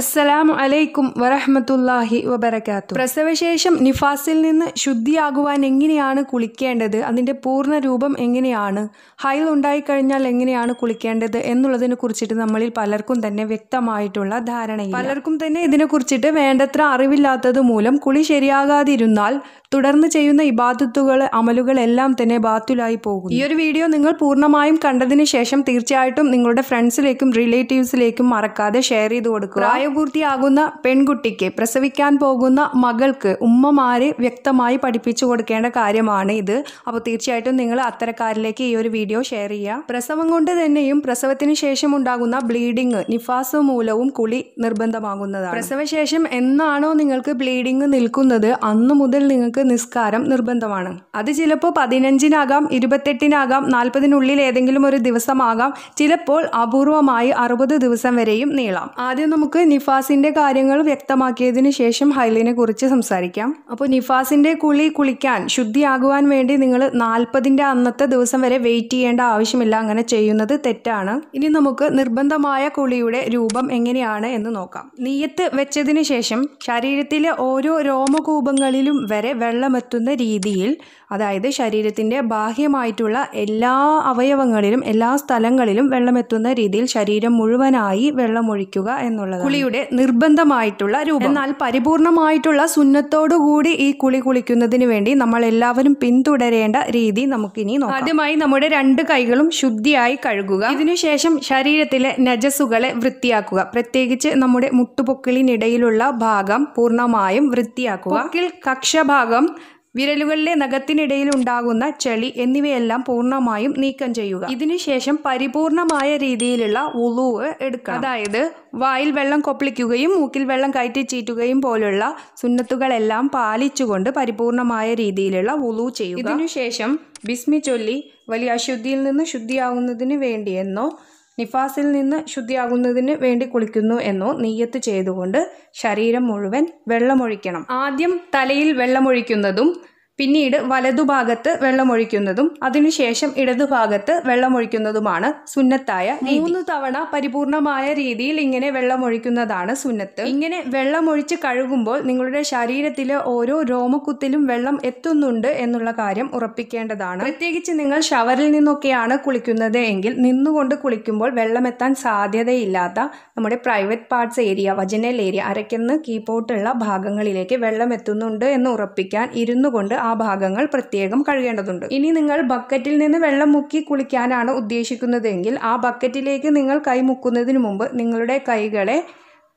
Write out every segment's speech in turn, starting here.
അസ്സലാമു അലൈക്കും വരഹമത്തല്ലാഹി വബർക്കാത്തു പ്രസവശേഷം നിഫാസിൽ നിന്ന് ശുദ്ധിയാകുവാൻ എങ്ങനെയാണ് കുളിക്കേണ്ടത് അതിൻ്റെ പൂർണ്ണ രൂപം എങ്ങനെയാണ് ഹൈൽ ഉണ്ടായിക്കഴിഞ്ഞാൽ എങ്ങനെയാണ് കുളിക്കേണ്ടത് എന്നുള്ളതിനെ കുറിച്ചിട്ട് നമ്മളിൽ പലർക്കും തന്നെ വ്യക്തമായിട്ടുള്ള ധാരണയില്ല പലർക്കും തന്നെ ഇതിനെക്കുറിച്ചിട്ട് വേണ്ടത്ര അറിവില്ലാത്തത് മൂലം കുളി ശരിയാകാതിരുന്നാൽ തുടർന്ന് ചെയ്യുന്ന ഇബാദത്തുകൾ അമലുകളെല്ലാം തന്നെ ബാത്തുലായി പോകും ഈ ഒരു വീഡിയോ നിങ്ങൾ പൂർണ്ണമായും കണ്ടതിന് ശേഷം തീർച്ചയായിട്ടും നിങ്ങളുടെ ഫ്രണ്ട്സിലേക്കും റിലേറ്റീവ്സിലേക്കും മറക്കാതെ ഷെയർ ചെയ്ത് കൊടുക്കുക പ്രായപൂർത്തിയാകുന്ന പെൺകുട്ടിക്ക് പ്രസവിക്കാൻ പോകുന്ന മകൾക്ക് ഉമ്മമാര് വ്യക്തമായി പഠിപ്പിച്ചു കൊടുക്കേണ്ട കാര്യമാണ് ഇത് അപ്പോൾ തീർച്ചയായിട്ടും നിങ്ങൾ അത്തരക്കാരിലേക്ക് ഈ ഒരു വീഡിയോ ഷെയർ ചെയ്യുക പ്രസവം കൊണ്ട് തന്നെയും പ്രസവത്തിന് ശേഷം ഉണ്ടാകുന്ന ബ്ലീഡിങ് നിഫാസ് മൂലവും കുളി നിർബന്ധമാകുന്നതാണ് പ്രസവശേഷം എന്നാണോ നിങ്ങൾക്ക് ബ്ലീഡിങ് നിൽക്കുന്നത് അന്നു മുതൽ നിങ്ങൾക്ക് നിസ്കാരം നിർബന്ധമാണ് അത് ചിലപ്പോൾ പതിനഞ്ചിനാകാം ഇരുപത്തെട്ടിനാകാം നാൽപ്പതിനുള്ളിൽ ഏതെങ്കിലും ഒരു ദിവസമാകാം ചിലപ്പോൾ അപൂർവമായി അറുപത് ദിവസം വരെയും നീളാം ആദ്യം നമുക്ക് നിഫാസിൻ്റെ കാര്യങ്ങൾ വ്യക്തമാക്കിയതിന് ശേഷം ഹൈലിനെ കുറിച്ച് സംസാരിക്കാം അപ്പോൾ നിഫാസിൻ്റെ കുളി കുളിക്കാൻ ശുദ്ധിയാകുവാൻ വേണ്ടി നിങ്ങൾ നാൽപ്പതിൻ്റെ അന്നത്തെ ദിവസം വരെ വെയിറ്റ് ചെയ്യേണ്ട ആവശ്യമില്ല അങ്ങനെ ചെയ്യുന്നത് തെറ്റാണ് ഇനി നമുക്ക് നിർബന്ധമായ കുളിയുടെ രൂപം എങ്ങനെയാണ് എന്ന് നോക്കാം നീയത്ത് വെച്ചതിന് ശേഷം ശരീരത്തിലെ ഓരോ രോമകൂപങ്ങളിലും വരെ വെള്ളമെത്തുന്ന രീതിയിൽ അതായത് ശരീരത്തിൻ്റെ ബാഹ്യമായിട്ടുള്ള എല്ലാ അവയവങ്ങളിലും എല്ലാ സ്ഥലങ്ങളിലും വെള്ളമെത്തുന്ന രീതിയിൽ ശരീരം മുഴുവനായി വെള്ളമൊഴിക്കുക എന്നുള്ളത് കുളിയുടെ കുളിയുടെ നിർബന്ധമായിട്ടുള്ള രൂപം എന്നാൽ പരിപൂർണമായിട്ടുള്ള സുന്നത്തോടുകൂടി ഈ കുളി കുളിക്കുന്നതിന് വേണ്ടി നമ്മൾ എല്ലാവരും പിന്തുടരേണ്ട രീതി നമുക്കിനി നോക്കാം ആദ്യമായി നമ്മുടെ രണ്ട് കൈകളും ശുദ്ധിയായി കഴുകുക ഇതിനുശേഷം ശരീരത്തിലെ നജസുകളെ വൃത്തിയാക്കുക പ്രത്യേകിച്ച് നമ്മുടെ മുട്ടുപൊക്കിളിനിടയിലുള്ള ഭാഗം പൂർണ്ണമായും വൃത്തിയാക്കുക കക്ഷഭാഗം വിരലുകളിലെ നഖത്തിനിടയിൽ ഉണ്ടാകുന്ന ചെളി എന്നിവയെല്ലാം പൂർണ്ണമായും നീക്കം ചെയ്യുക ഇതിനുശേഷം പരിപൂർണമായ രീതിയിലുള്ള ഉളുവ് എടുക്കുക അതായത് വായിൽ വെള്ളം കൊപ്പിളിക്കുകയും മൂക്കിൽ വെള്ളം ചീറ്റുകയും പോലുള്ള സുന്നത്തുകളെല്ലാം പാലിച്ചുകൊണ്ട് പരിപൂർണമായ രീതിയിലുള്ള ഉളു ചെയ്യുക ഇതിനുശേഷം ബിസ്മി ചൊല്ലി വലിയ അശുദ്ധിയിൽ നിന്ന് ശുദ്ധിയാവുന്നതിന് വേണ്ടിയെന്നോ നിഫാസിൽ നിന്ന് ശുദ്ധിയാകുന്നതിന് വേണ്ടി കുളിക്കുന്നു എന്നോ നെയ്യത്ത് ചെയ്തുകൊണ്ട് ശരീരം മുഴുവൻ വെള്ളമൊഴിക്കണം ആദ്യം തലയിൽ വെള്ളമൊഴിക്കുന്നതും പിന്നീട് വലതുഭാഗത്ത് വെള്ളമൊഴിക്കുന്നതും അതിനുശേഷം ഇടതുഭാഗത്ത് വെള്ളമൊഴിക്കുന്നതുമാണ് സുന്നത്തായ മൂന്ന് തവണ പരിപൂർണമായ രീതിയിൽ ഇങ്ങനെ വെള്ളമൊഴിക്കുന്നതാണ് സുന്നത്ത് ഇങ്ങനെ വെള്ളമൊഴിച്ച് കഴുകുമ്പോൾ നിങ്ങളുടെ ശരീരത്തിലെ ഓരോ രോമക്കുത്തിലും വെള്ളം എത്തുന്നുണ്ട് എന്നുള്ള കാര്യം ഉറപ്പിക്കേണ്ടതാണ് പ്രത്യേകിച്ച് നിങ്ങൾ ഷവറിൽ നിന്നൊക്കെയാണ് കുളിക്കുന്നത് എങ്കിൽ നിന്നുകൊണ്ട് കുളിക്കുമ്പോൾ വെള്ളമെത്താൻ സാധ്യതയില്ലാത്ത നമ്മുടെ private parts area vaginal area അരയ്ക്കുന്ന കീപ്പോട്ടുള്ള ഭാഗങ്ങളിലേക്ക് വെള്ളം എത്തുന്നുണ്ട് എന്ന് ഉറപ്പിക്കാൻ ഇരുന്നുകൊണ്ട് കൊണ്ട് ആ ഭാഗങ്ങൾ പ്രത്യേകം കഴുകേണ്ടതുണ്ട് ഇനി നിങ്ങൾ ബക്കറ്റിൽ നിന്ന് വെള്ളം മുക്കി കുളിക്കാനാണ് ഉദ്ദേശിക്കുന്നതെങ്കിൽ ആ ബക്കറ്റിലേക്ക് നിങ്ങൾ കൈ മുക്കുന്നതിന് മുമ്പ് നിങ്ങളുടെ കൈകളെ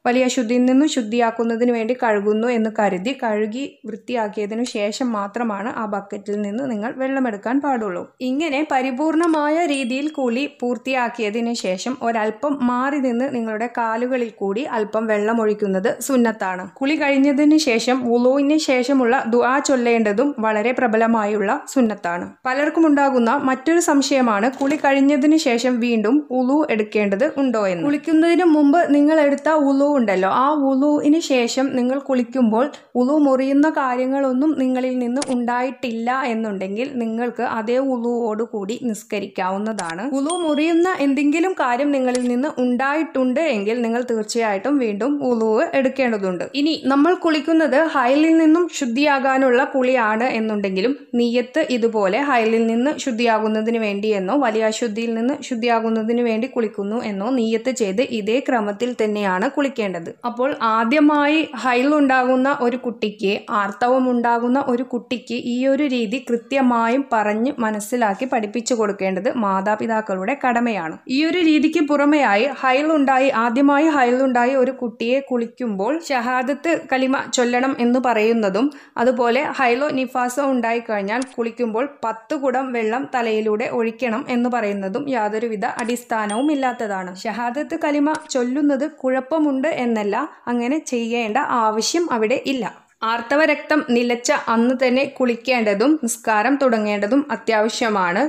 വലിയ ശുദ്ധിയിൽ നിന്നും ശുദ്ധിയാക്കുന്നതിന് വേണ്ടി കഴുകുന്നു എന്ന് കരുതി കഴുകി വൃത്തിയാക്കിയതിനു ശേഷം മാത്രമാണ് ആ ബക്കറ്റിൽ നിന്ന് നിങ്ങൾ വെള്ളമെടുക്കാൻ പാടുള്ളൂ ഇങ്ങനെ പരിപൂർണമായ രീതിയിൽ കുളി പൂർത്തിയാക്കിയതിന് ശേഷം ഒരല്പം മാറി നിന്ന് നിങ്ങളുടെ കാലുകളിൽ കൂടി അല്പം വെള്ളം ഒഴിക്കുന്നത് സുന്നത്താണ് കുളി കഴിഞ്ഞതിന് ശേഷം ഉലോവിന് ശേഷമുള്ള ദുആ ചൊല്ലേണ്ടതും വളരെ പ്രബലമായുള്ള സുന്നത്താണ് പലർക്കും ഉണ്ടാകുന്ന മറ്റൊരു സംശയമാണ് കുളി കഴിഞ്ഞതിന് ശേഷം വീണ്ടും ഉലു എടുക്കേണ്ടത് ഉണ്ടോ എന്ന് കുളിക്കുന്നതിന് മുമ്പ് നിങ്ങൾ എടുത്ത ഉലു ഉണ്ടല്ലോ ആ ഉളുവിന് ശേഷം നിങ്ങൾ കുളിക്കുമ്പോൾ ഉളു മുറിയുന്ന കാര്യങ്ങളൊന്നും നിങ്ങളിൽ നിന്ന് ഉണ്ടായിട്ടില്ല എന്നുണ്ടെങ്കിൽ നിങ്ങൾക്ക് അതേ ഉളുവോടുകൂടി നിസ്കരിക്കാവുന്നതാണ് ഉളു മുറിയുന്ന എന്തെങ്കിലും കാര്യം നിങ്ങളിൽ നിന്ന് ഉണ്ടായിട്ടുണ്ട് എങ്കിൽ നിങ്ങൾ തീർച്ചയായിട്ടും വീണ്ടും ഉളുവ് എടുക്കേണ്ടതുണ്ട് ഇനി നമ്മൾ കുളിക്കുന്നത് ഹയലിൽ നിന്നും ശുദ്ധിയാകാനുള്ള കുളിയാണ് എന്നുണ്ടെങ്കിലും നീയത്ത് ഇതുപോലെ ഹയലിൽ നിന്ന് ശുദ്ധിയാകുന്നതിന് വേണ്ടി എന്നോ വലിയ അശുദ്ധിയിൽ നിന്ന് ശുദ്ധിയാകുന്നതിന് വേണ്ടി കുളിക്കുന്നു എന്നോ നീയത്ത് ചെയ്ത് ഇതേ ക്രമത്തിൽ തന്നെയാണ് കുളിക്കേണ്ടത് ശ്രദ്ധിക്കേണ്ടത് അപ്പോൾ ആദ്യമായി ഹൈലുണ്ടാകുന്ന ഒരു കുട്ടിക്ക് ആർത്തവം ഉണ്ടാകുന്ന ഒരു കുട്ടിക്ക് ഈ ഒരു രീതി കൃത്യമായും പറഞ്ഞ് മനസ്സിലാക്കി പഠിപ്പിച്ചു കൊടുക്കേണ്ടത് മാതാപിതാക്കളുടെ കടമയാണ് ഈ ഒരു രീതിക്ക് പുറമെയായി ഹൈലുണ്ടായി ആദ്യമായി ഹൈലുണ്ടായി ഒരു കുട്ടിയെ കുളിക്കുമ്പോൾ ഷഹാദത്ത് കലിമ ചൊല്ലണം എന്ന് പറയുന്നതും അതുപോലെ ഹൈലോ നിഫാസ കഴിഞ്ഞാൽ കുളിക്കുമ്പോൾ പത്ത് കുടം വെള്ളം തലയിലൂടെ ഒഴിക്കണം എന്ന് പറയുന്നതും യാതൊരുവിധ അടിസ്ഥാനവും ഇല്ലാത്തതാണ് ഷഹാദത്ത് കലിമ ചൊല്ലുന്നത് കുഴപ്പമുണ്ട് എന്നല്ല അങ്ങനെ ചെയ്യേണ്ട ആവശ്യം അവിടെ ഇല്ല ആർത്തവ രക്തം നിലച്ച അന്ന് തന്നെ കുളിക്കേണ്ടതും നിസ്കാരം തുടങ്ങേണ്ടതും അത്യാവശ്യമാണ്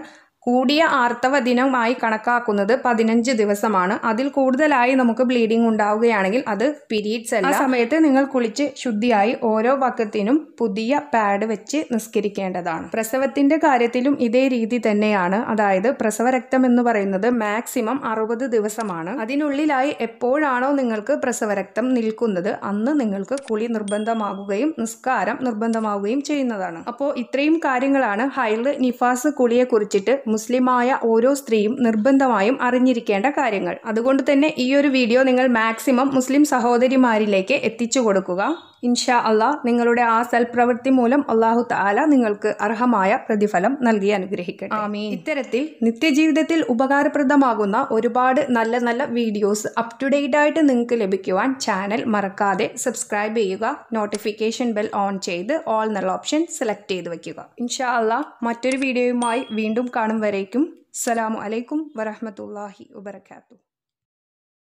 കൂടിയ ആർത്തവ ദിനമായി കണക്കാക്കുന്നത് പതിനഞ്ച് ദിവസമാണ് അതിൽ കൂടുതലായി നമുക്ക് ബ്ലീഡിംഗ് ഉണ്ടാവുകയാണെങ്കിൽ അത് പിരീഡ്സ് അല്ല ആ സമയത്ത് നിങ്ങൾ കുളിച്ച് ശുദ്ധിയായി ഓരോ വക്കത്തിനും പുതിയ പാഡ് വെച്ച് നിസ്കരിക്കേണ്ടതാണ് പ്രസവത്തിന്റെ കാര്യത്തിലും ഇതേ രീതി തന്നെയാണ് അതായത് പ്രസവരക്തം എന്ന് പറയുന്നത് മാക്സിമം അറുപത് ദിവസമാണ് അതിനുള്ളിലായി എപ്പോഴാണോ നിങ്ങൾക്ക് പ്രസവരക്തം നിൽക്കുന്നത് അന്ന് നിങ്ങൾക്ക് കുളി നിർബന്ധമാകുകയും നിസ്കാരം നിർബന്ധമാവുകയും ചെയ്യുന്നതാണ് അപ്പോൾ ഇത്രയും കാര്യങ്ങളാണ് ഹൈൽ നിഫാസ് കുളിയെ കുറിച്ചിട്ട് മുസ്ലിമായ ഓരോ സ്ത്രീയും നിർബന്ധമായും അറിഞ്ഞിരിക്കേണ്ട കാര്യങ്ങൾ അതുകൊണ്ട് തന്നെ ഈ ഒരു വീഡിയോ നിങ്ങൾ മാക്സിമം മുസ്ലിം സഹോദരിമാരിലേക്ക് എത്തിച്ചു കൊടുക്കുക ഇൻഷാ അള്ളാ നിങ്ങളുടെ ആ സൽപ്രവൃത്തി മൂലം അള്ളാഹു താല നിങ്ങൾക്ക് അർഹമായ പ്രതിഫലം നൽകി അനുഗ്രഹിക്കട്ടെ ആമീൻ ഇത്തരത്തിൽ നിത്യജീവിതത്തിൽ ഉപകാരപ്രദമാകുന്ന ഒരുപാട് നല്ല നല്ല വീഡിയോസ് അപ് ടു ഡേറ്റ് ആയിട്ട് നിങ്ങൾക്ക് ലഭിക്കുവാൻ ചാനൽ മറക്കാതെ സബ്സ്ക്രൈബ് ചെയ്യുക നോട്ടിഫിക്കേഷൻ ബെൽ ഓൺ ചെയ്ത് ഓൾ എന്നുള്ള ഓപ്ഷൻ സെലക്ട് ചെയ്ത് വയ്ക്കുക ഇൻഷാ അള്ളാ മറ്റൊരു വീഡിയോയുമായി വീണ്ടും കാണും വരേക്കും അസ്സാം അലൈക്കും വറഹമത്തല്ലാഹി വബർക്കാത്തു